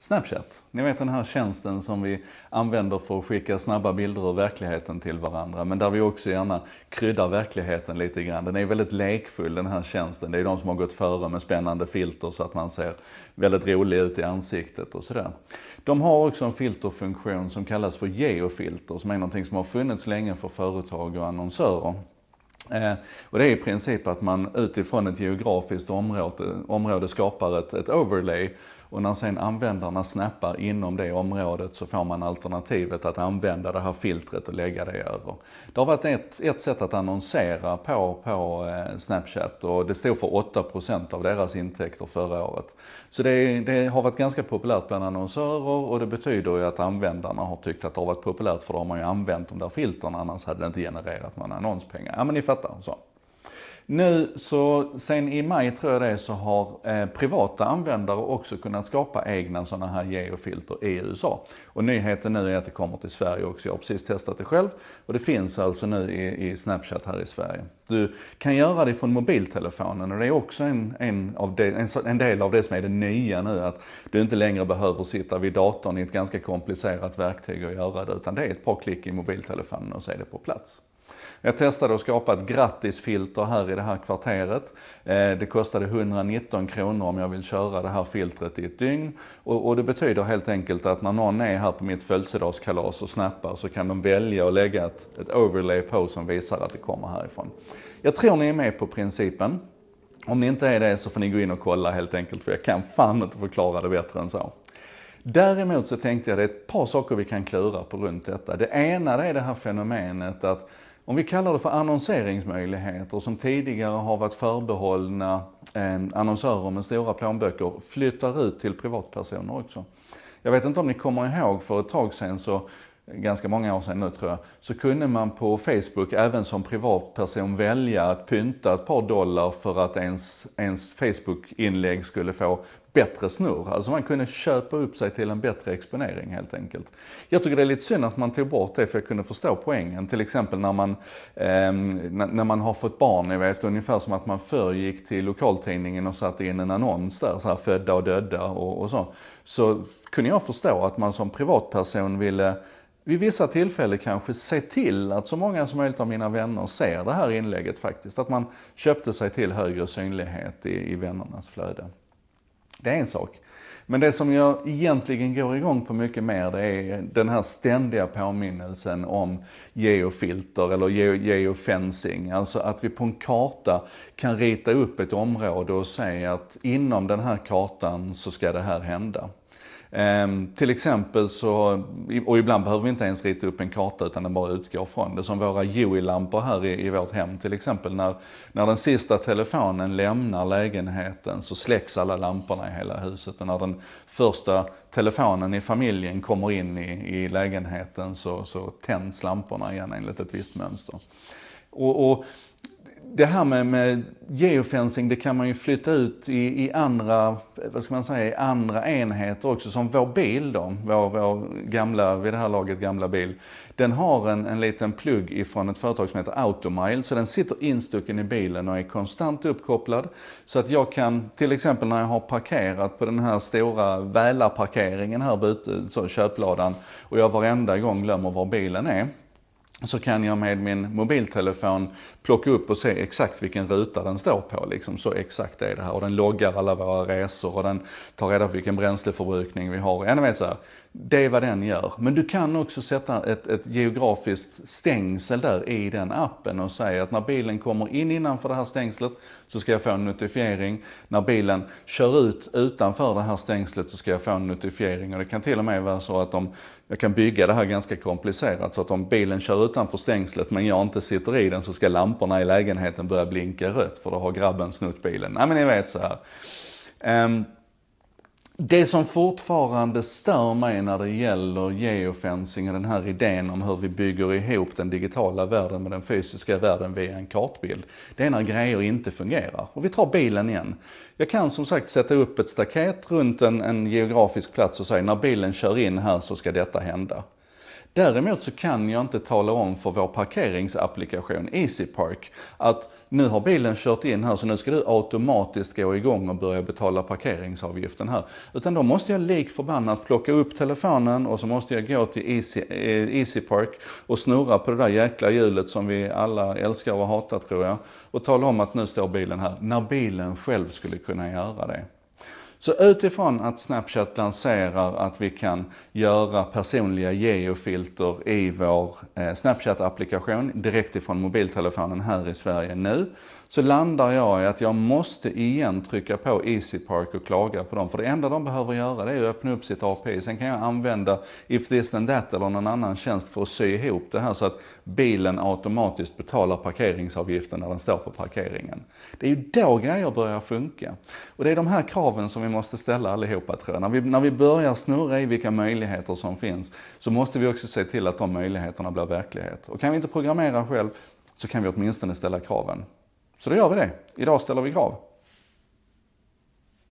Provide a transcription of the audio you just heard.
Snapchat. Ni vet den här tjänsten som vi använder för att skicka snabba bilder ur verkligheten till varandra, men där vi också gärna kryddar verkligheten lite grann. Den är väldigt lekfull den här tjänsten. Det är de som har gått före med spännande filter så att man ser väldigt rolig ut i ansiktet och sådär. De har också en filterfunktion som kallas för geofilter, som är någonting som har funnits länge för företag och annonsörer. Eh, och det är i princip att man utifrån ett geografiskt område, område skapar ett, ett overlay och när sen användarna snappar inom det området så får man alternativet att använda det här filtret och lägga det över. Det har varit ett, ett sätt att annonsera på, på eh, Snapchat och det stod för 8% av deras intäkter förra året. Så det, det, har varit ganska populärt bland annonsörer och det betyder ju att användarna har tyckt att det har varit populärt för då har man ju använt de där filtren annars hade det inte genererat några annonspengar. Ja men ni fattar. så. Nu så sen i maj tror jag det så har eh, privata användare också kunnat skapa egna sådana här geofilter i USA. Och nyheten nu är att det kommer till Sverige också. Jag har precis testat det själv och det finns alltså nu i, i Snapchat här i Sverige. Du kan göra det från mobiltelefonen och det är också en, en, av de, en, en del av det som är det nya nu att du inte längre behöver sitta vid datorn i ett ganska komplicerat verktyg och göra det utan det är ett par klick i mobiltelefonen och så är det på plats. Jag testade att skapa ett grattisfilter här i det här kvarteret. Eh, det kostade 119 kronor om jag vill köra det här filtret i ett dygn. Och, det betyder helt enkelt att när någon är här på mitt födelsedagskalas och snappar så kan de välja att lägga ett, ett overlay på som visar att det kommer härifrån. Jag tror ni är med på principen. Om ni inte är det så får ni gå in och kolla helt enkelt för jag kan fan inte förklara det bättre än så. Däremot så tänkte jag det är ett par saker vi kan klura på runt detta. Det ena är det här fenomenet att om vi kallar det för annonseringsmöjligheter som tidigare har varit förbehållna annonsörer med stora plånböcker flyttar ut till privatpersoner också. Jag vet inte om ni kommer ihåg, för ett tag sedan så ganska många år sedan nu tror jag, så kunde man på Facebook även som privatperson välja att pynta ett par dollar för att ens, ens Facebook-inlägg skulle få bättre snurr. Alltså man kunde köpa upp sig till en bättre exponering helt enkelt. Jag tycker det är lite synd att man tog bort det för jag kunde förstå poängen. Till exempel när man, eh, när man har fått barn, ni vet ungefär som att man förr gick till lokaltidningen och satte in en annons där, så här födda och döda och, och så. Så kunde jag förstå att man som privatperson ville vid vissa tillfällen kanske se till att så många som möjligt av mina vänner ser det här inlägget faktiskt. Att man köpte sig till högre synlighet i, i vännernas flöde. Det är en sak. Men det som jag egentligen går igång på mycket mer det är den här ständiga påminnelsen om geofilter eller ge geofencing. Alltså att vi på en karta kan rita upp ett område och säga att inom den här kartan så ska det här hända. Ehm, till exempel så, och ibland behöver vi inte ens rita upp en karta utan den bara utgår från det. Som våra Joey-lampor här i, i vårt hem till exempel. När, när den sista telefonen lämnar lägenheten så släcks alla lamporna i hela huset. Och när den första telefonen i familjen kommer in i, i lägenheten så, så tänds lamporna igen enligt ett visst mönster. Och, och det här med, med geofencing, det kan man ju flytta ut i, i, andra, vad ska man säga, andra enheter också. Som vår bil då, vår, vår gamla, vid det här laget gamla bil. Den har en, en liten plugg ifrån ett företag som heter Automile. Så den sitter instucken i bilen och är konstant uppkopplad. Så att jag kan, till exempel när jag har parkerat på den här stora välarparkeringen här ute, så köpladan. Och jag varenda gång glömmer var bilen är så kan jag med min mobiltelefon plocka upp och se exakt vilken ruta den står på. Liksom. Så exakt är det här. Och den loggar alla våra resor och den tar reda på vilken bränsleförbrukning vi har. Ja, vet så här. Det är vad den gör. Men du kan också sätta ett, ett geografiskt stängsel där i den appen och säga att när bilen kommer in innanför det här stängslet så ska jag få en notifiering. När bilen kör ut utanför det här stängslet så ska jag få en notifiering. Och det kan till och med vara så att de, jag kan bygga det här ganska komplicerat så att om bilen kör utanför stängslet men jag inte sitter i den så ska lamporna i lägenheten börja blinka rött för då har grabben snott bilen. Nej men ni vet så här. Um, det som fortfarande stör mig när det gäller geofencing och den här idén om hur vi bygger ihop den digitala världen med den fysiska världen via en kartbild. Det är när grejer inte fungerar. Och vi tar bilen igen. Jag kan som sagt sätta upp ett staket runt en, en geografisk plats och säga när bilen kör in här så ska detta hända. Däremot så kan jag inte tala om för vår parkeringsapplikation EasyPark att nu har bilen kört in här så nu ska du automatiskt gå igång och börja betala parkeringsavgiften här. Utan då måste jag lik förbannat plocka upp telefonen och så måste jag gå till Easy, eh, EasyPark och snurra på det där jäkla hjulet som vi alla älskar och hatar tror jag och tala om att nu står bilen här, när bilen själv skulle kunna göra det. Så utifrån att Snapchat lanserar att vi kan göra personliga geofilter i vår eh, Snapchat-applikation direkt ifrån mobiltelefonen här i Sverige nu så landar jag i att jag måste igen trycka på Easy Park och klaga på dem. För det enda de behöver göra det är att öppna upp sitt API. Sen kan jag använda If this and that eller någon annan tjänst för att sy ihop det här så att bilen automatiskt betalar parkeringsavgiften när den står på parkeringen. Det är ju då grejer börjar funka. Och det är de här kraven som vi måste ställa allihopa tror jag. När vi, när vi börjar snurra i vilka möjligheter som finns så måste vi också se till att de möjligheterna blir verklighet. Och kan vi inte programmera själv så kan vi åtminstone ställa kraven. Så då gör vi det. Idag ställer vi krav.